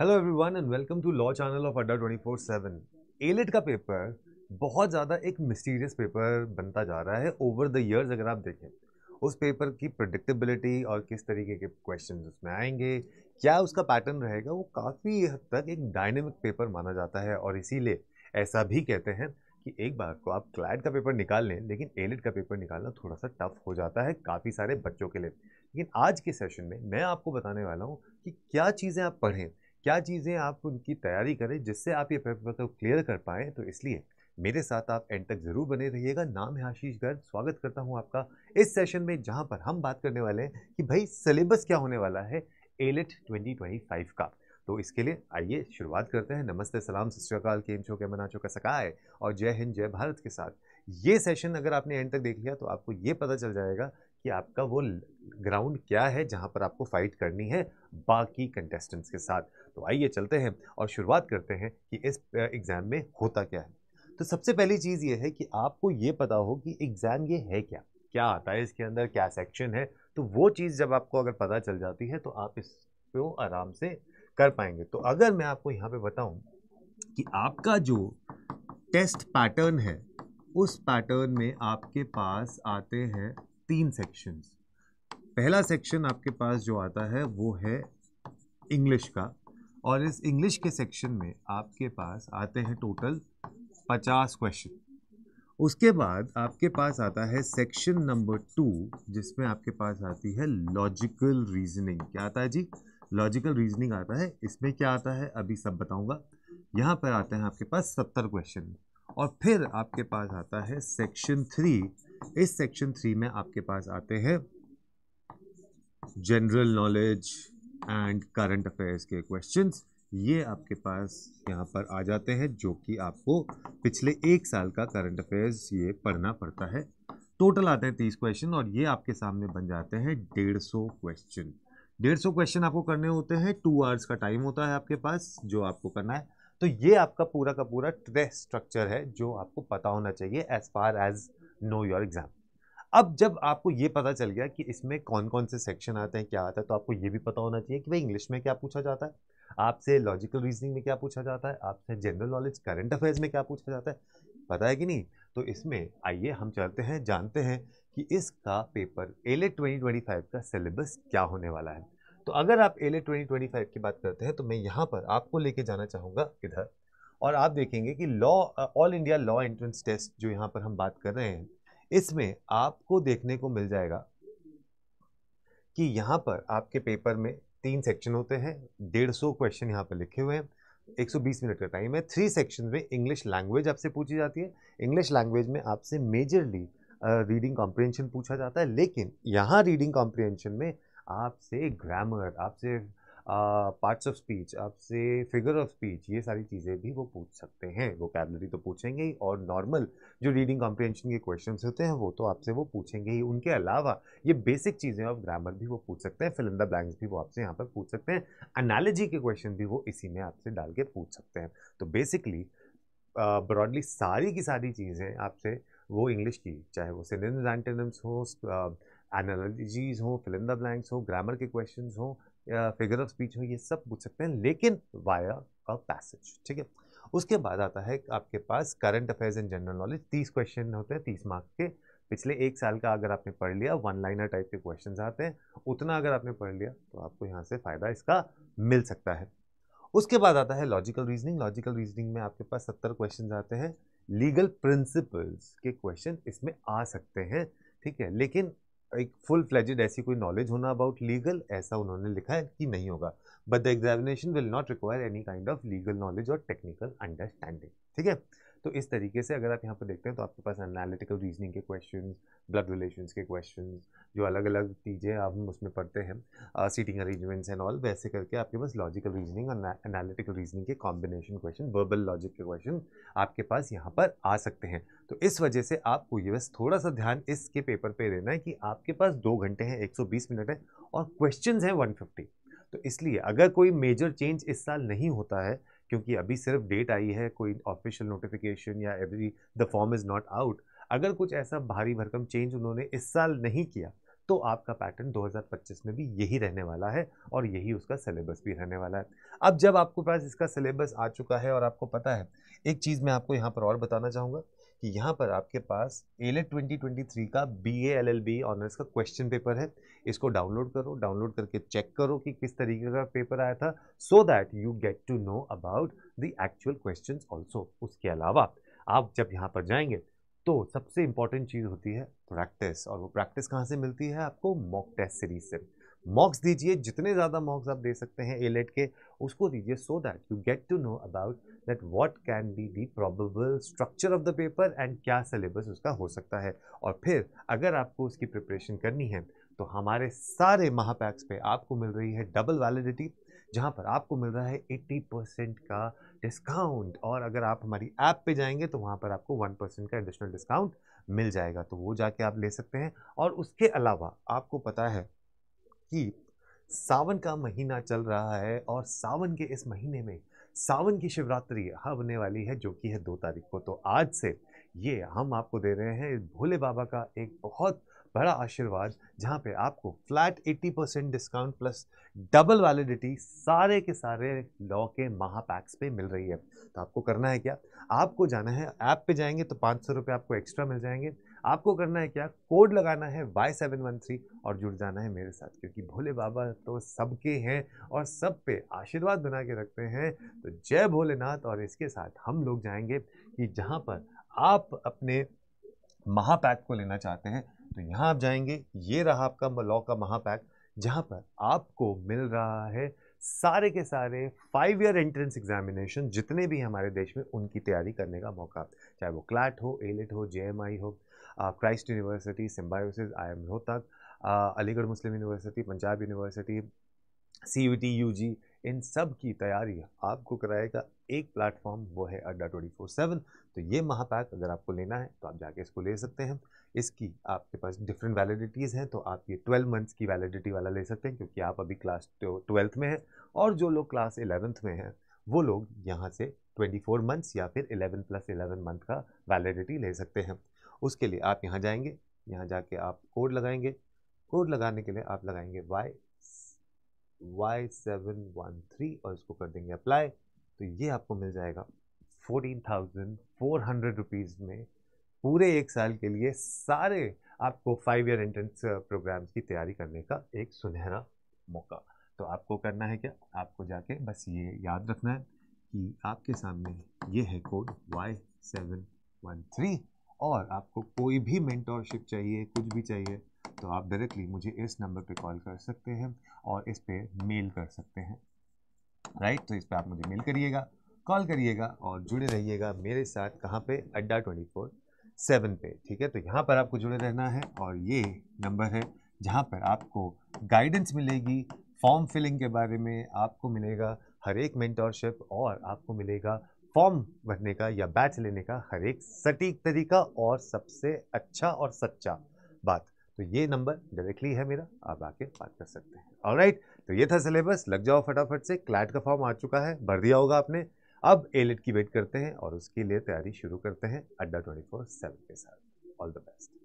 Hello everyone and welcome to law channel of Adda four seven AILET का paper बहुत ज़्यादा एक मिस्टीरियस पेपर बनता जा रहा है ओवर द ईयर्स अगर आप देखें उस पेपर की प्रडिक्टेबिलिटी और किस तरीके के क्वेश्चन उसमें आएंगे क्या उसका पैटर्न रहेगा वो काफ़ी हद तक एक डायनेमिक पेपर माना जाता है और इसीलिए ऐसा भी कहते हैं कि एक बार को आप क्लाइड का पेपर निकाल लें लेकिन एलिट का पेपर निकालना थोड़ा सा टफ हो जाता है काफ़ी सारे बच्चों के लिए लेकिन आज के सेशन में मैं आपको बताने वाला हूँ कि क्या चीज़ें आप पढ़ें क्या चीज़ें आप उनकी तैयारी करें जिससे आप ये पेपर को क्लियर कर पाएँ तो इसलिए मेरे साथ आप एंड तक ज़रूर बने रहिएगा नाम है आशीष गर्ग स्वागत करता हूँ आपका इस सेशन में जहाँ पर हम बात करने वाले हैं कि भाई सिलेबस क्या होने वाला है AILET e twenty twenty five का तो इसके लिए आइए शुरुआत करते हैं नमस्ते सलाम सत्यकाल के इंचो के मनाचो का सकाय और जय हिंद जय भारत के साथ ये सेशन अगर आपने एंड तक देख लिया तो आपको ये पता चल जाएगा कि आपका वो ग्राउंड क्या है जहाँ पर आपको फाइट करनी है बाकी कंटेस्टेंट्स के साथ तो आइए चलते हैं और शुरुआत करते हैं कि इस एग्ज़ाम में होता क्या है तो सबसे पहली चीज़ ये है कि आपको ये पता हो कि एग्ज़ाम ये है क्या क्या आता है इसके अंदर क्या सेक्शन है तो वो चीज़ जब आपको अगर पता चल जाती है तो आप इसको आराम से कर पाएंगे तो अगर मैं आपको यहाँ पे बताऊँ कि आपका जो टेस्ट पैटर्न है उस पैटर्न में आपके पास आते हैं तीन सेक्शंस पहला सेक्शन आपके पास जो आता है वो है इंग्लिश का और इस इंग्लिश के सेक्शन में आपके पास आते हैं टोटल पचास क्वेश्चन उसके बाद आपके पास आता है सेक्शन नंबर टू जिसमें आपके पास आती है लॉजिकल रीजनिंग क्या आता है जी लॉजिकल रीजनिंग आता है इसमें क्या आता है अभी सब बताऊंगा यहाँ पर आते हैं आपके पास सत्तर क्वेश्चन और फिर आपके पास आता है सेक्शन थ्री इस सेक्शन थ्री में आपके पास आते हैं general knowledge and current affairs के क्वेश्चन ये आपके पास यहाँ पर आ जाते हैं जो कि आपको पिछले एक साल का करंट अफेयर्स ये पढ़ना पड़ता है टोटल आते हैं तीस क्वेश्चन और ये आपके सामने बन जाते हैं डेढ़ सौ क्वेश्चन डेढ़ सौ क्वेश्चन आपको करने होते हैं टू आवर्स का टाइम होता है आपके पास जो आपको करना है तो ये आपका पूरा का पूरा ट्रेस स्ट्रक्चर है जो आपको पता होना चाहिए as far as know your exam अब जब आपको ये पता चल गया कि इसमें कौन कौन से सेक्शन आते हैं क्या आता है तो आपको ये भी पता होना चाहिए कि भाई इंग्लिश में क्या पूछा जाता है आपसे लॉजिकल रीजनिंग में क्या पूछा जाता है आपसे जनरल नॉलेज करंट अफेयर्स में क्या पूछा जाता है पता है कि नहीं तो इसमें आइए हम चलते हैं जानते हैं कि इसका paper L A twenty twenty five का सिलेबस क्या होने वाला है तो अगर आप L A twenty twenty five की बात करते हैं तो मैं यहाँ पर आपको लेके जाना चाहूँगा इधर और आप देखेंगे कि law all India law entrance test जो यहाँ पर हम बात कर रहे हैं इसमें आपको देखने को मिल जाएगा कि यहाँ पर आपके पेपर में तीन सेक्शन होते हैं डेढ़ सौ क्वेश्चन यहाँ पर लिखे हुए हैं 120 मिनट का टाइम है थ्री सेक्शन में इंग्लिश लैंग्वेज आपसे पूछी जाती है इंग्लिश लैंग्वेज में आपसे मेजरली रीडिंग कॉम्प्रिहेंशन पूछा जाता है लेकिन यहाँ रीडिंग कॉम्प्रिहेंशन में आपसे ग्रामर आपसे पार्ट्स ऑफ स्पीच आपसे फिगर ऑफ स्पीच ये सारी चीज़ें भी वो पूछ सकते हैं वो कैबलरी तो पूछेंगे ही और नॉर्मल जो रीडिंग कॉम्प्रिहेंशन के क्वेश्चन होते हैं वो तो आपसे वो पूछेंगे ही उनके अलावा ये बेसिक चीज़ें ऑफ ग्रामर भी वो पूछ सकते हैं फिलिंदा द ब्लैंक्स भी वो आपसे यहाँ पर पूछ सकते हैं एनालॉजी के क्वेश्चन भी वो इसी में आपसे डाल के पूछ सकते हैं तो बेसिकली ब्रॉडली सारी की सारी चीज़ें आपसे वो इंग्लिश की चाहे वो सिनेम्स एंटेनम्स हो एनालॉजीज हो फिलिंदा द ब्लैंक्स हो ग्रामर के क्वेश्चंस हो फिगर ऑफ स्पीच हो ये सब पूछ सकते हैं लेकिन वाया अ पैसेज ठीक है उसके बाद आता है आपके पास current affairs and general knowledge तीस क्वेश्चन होते हैं तीस मार्क्स के पिछले एक साल का अगर आपने पढ़ लिया वन लाइनर टाइप के क्वेश्चन आते हैं उतना अगर आपने पढ़ लिया तो आपको यहाँ से फ़ायदा इसका मिल सकता है उसके बाद आता है लॉजिकल रीजनिंग लॉजिकल रीजनिंग में आपके पास सत्तर क्वेश्चन आते हैं लीगल प्रिंसिपल्स के क्वेश्चन इसमें आ सकते हैं ठीक है लेकिन एक फुल फ्लैजेड ऐसी कोई नॉलेज होना अबाउट लीगल ऐसा उन्होंने लिखा है कि नहीं होगा but the examination will not require any kind of legal knowledge और टेक्निकल अंडरस्टैंडिंग ठीक है तो इस तरीके से अगर आप यहाँ पर देखते हैं तो आपके पास एनालिटिकल रीजनिंग के क्वेश्चन ब्लड रिलेशन के क्वेश्चन जो अलग अलग चीज़ें आप उसमें पढ़ते हैं सीटिंग अरेंजमेंट्स एंड ऑल वैसे करके आपके पास लॉजिकल रीजनिंग और एनालिटिकल रीजनिंग के कॉम्बिनेशन क्वेश्चन वर्बल लॉजिक के क्वेश्चन आपके पास यहाँ पर आ सकते हैं तो इस वजह से आपको ये बस थोड़ा सा ध्यान इसके पेपर पे देना है कि आपके पास दो घंटे हैं 120 मिनट है और क्वेश्चन हैं 150 तो इसलिए अगर कोई मेजर चेंज इस साल नहीं होता है क्योंकि अभी सिर्फ डेट आई है कोई ऑफिशियल नोटिफिकेशन या every the form is not out अगर कुछ ऐसा भारी भरकम चेंज उन्होंने इस साल नहीं किया तो आपका पैटर्न 2025 में भी यही रहने वाला है और यही उसका सिलेबस भी रहने वाला है अब जब आपके पास इसका सिलेबस आ चुका है और आपको पता है एक चीज़ मैं आपको यहाँ पर और बताना चाहूँगा कि यहाँ पर आपके पास एल एड ट्वेंटी ट्वेंटी थ्री का B L L B honours का क्वेश्चन पेपर है इसको डाउनलोड करो डाउनलोड करके चेक करो कि किस तरीके का पेपर आया था so that you get to know about the actual question also उसके अलावा आप जब यहाँ पर जाएंगे तो सबसे इंपॉर्टेंट चीज़ होती है प्रैक्टिस और वो प्रैक्टिस कहाँ से मिलती है आपको मॉक टेस्ट सीरीज से मॉक्स दीजिए जितने ज़्यादा मॉक्स आप दे सकते हैं एलेट के e उसको दीजिए so that you get to know about that what can be the probable structure of the paper and क्या सिलेबस उसका हो सकता है और फिर अगर आपको उसकी प्रिपरेशन करनी है तो हमारे सारे महापैक्स पे आपको मिल रही है डबल वैलिडिटी जहाँ पर आपको मिल रहा है 80 परसेंट का डिस्काउंट और अगर आप हमारी ऐप पे जाएंगे तो वहाँ पर आपको 1 परसेंट का एडिशनल डिस्काउंट मिल जाएगा तो वो जाके आप ले सकते हैं और उसके अलावा आपको पता है कि सावन का महीना चल रहा है और सावन के इस महीने में सावन की शिवरात्रि होने वाली है जो कि है दो तारीख को तो आज से ये हम आपको दे रहे हैं भोले बाबा का एक बहुत बड़ा आशीर्वाद जहाँ पे आपको flat 80 percent discount plus double validity सारे के सारे लॉ के महापैक्स पे मिल रही है तो आपको करना है क्या आपको जाना है ऐप पे जाएंगे तो पाँच सौ रुपये आपको एक्स्ट्रा मिल जाएंगे आपको करना है क्या कोड लगाना है वाई सेवन वन थ्री और जुड़ जाना है मेरे साथ क्योंकि भोले बाबा तो सबके हैं और सब पे आशीर्वाद बना के रखते हैं तो जय भोलेनाथ और इसके साथ हम लोग जाएंगे कि जहाँ पर आप अपने महापैक को लेना चाहते हैं तो यहाँ आप जाएंगे ये रहा आपका लॉ का महापैक जहाँ पर आपको मिल रहा है सारे के सारे फाइव ईयर एंट्रेंस एग्जामिनेशन जितने भी हमारे देश में उनकी तैयारी करने का मौका चाहे वो क्लैट हो एलेट e हो जे हो Christ University Symbiosis I M Rohtak Aligarh Muslim University Punjab University C U T U G इन सब की तैयारी आपको कराएगा एक प्लेटफॉर्म वो है अड्डा ट्वेंटी फोर सेवन तो ये महापैक अगर आपको लेना है तो आप जाके इसको ले सकते हैं इसकी आपके पास डिफरेंट वैलिडिटीज़ हैं तो आप ये ट्वेल्व मंथ्स की वैलिडिटी वाला ले सकते हैं क्योंकि आप अभी क्लास ट्वेल्थ में हैं और जो लोग क्लास एलेवंथ में हैं वो लोग यहाँ से ट्वेंटी फोर मंथ्स या फिर एलेवन प्लस एलेवन मंथ का वैलिडिटी ले सकते हैं उसके लिए आप यहाँ जाएंगे यहाँ जाके आप कोड लगाएंगे कोड लगाने के लिए आप लगाएंगे Y Y seven one three और इसको कर देंगे अप्लाई तो ये आपको मिल जाएगा fourteen thousand four hundred rupees में पूरे एक साल के लिए सारे आपको फाइव ईयर एंट्रेंस प्रोग्राम्स की तैयारी करने का एक सुनहरा मौका तो आपको करना है क्या आपको जाके बस ये याद रखना है कि आपके सामने ये है code Y seven one three और आपको कोई भी मेंटोरशिप चाहिए कुछ भी चाहिए तो आप डायरेक्टली मुझे इस नंबर पे कॉल कर सकते हैं और इस पर मेल कर सकते हैं राइट right? तो इस पर आप मुझे मेल करिएगा कॉल करिएगा और जुड़े रहिएगा मेरे साथ कहाँ पे अड्डा ट्वेंटी फोर सेवन पे ठीक है तो यहाँ पर आपको जुड़े रहना है और ये नंबर है जहाँ पर आपको गाइडेंस मिलेगी फॉर्म फिलिंग के बारे में आपको मिलेगा हर एक मेंटोरशिप और आपको मिलेगा फॉर्म भरने का या बैच लेने का हर एक सटीक तरीका और सबसे अच्छा और सच्चा बात तो ये नंबर डायरेक्टली है मेरा आप आके बात कर सकते हैं और राइट तो ये था सिलेबस लग जाओ फटाफट से क्लैट का फॉर्म आ चुका है भर दिया होगा आपने अब एलेट e की वेट करते हैं और उसके लिए तैयारी शुरू करते हैं अड्डा ट्वेंटी फोर सेवन के साथ ऑल द बेस्ट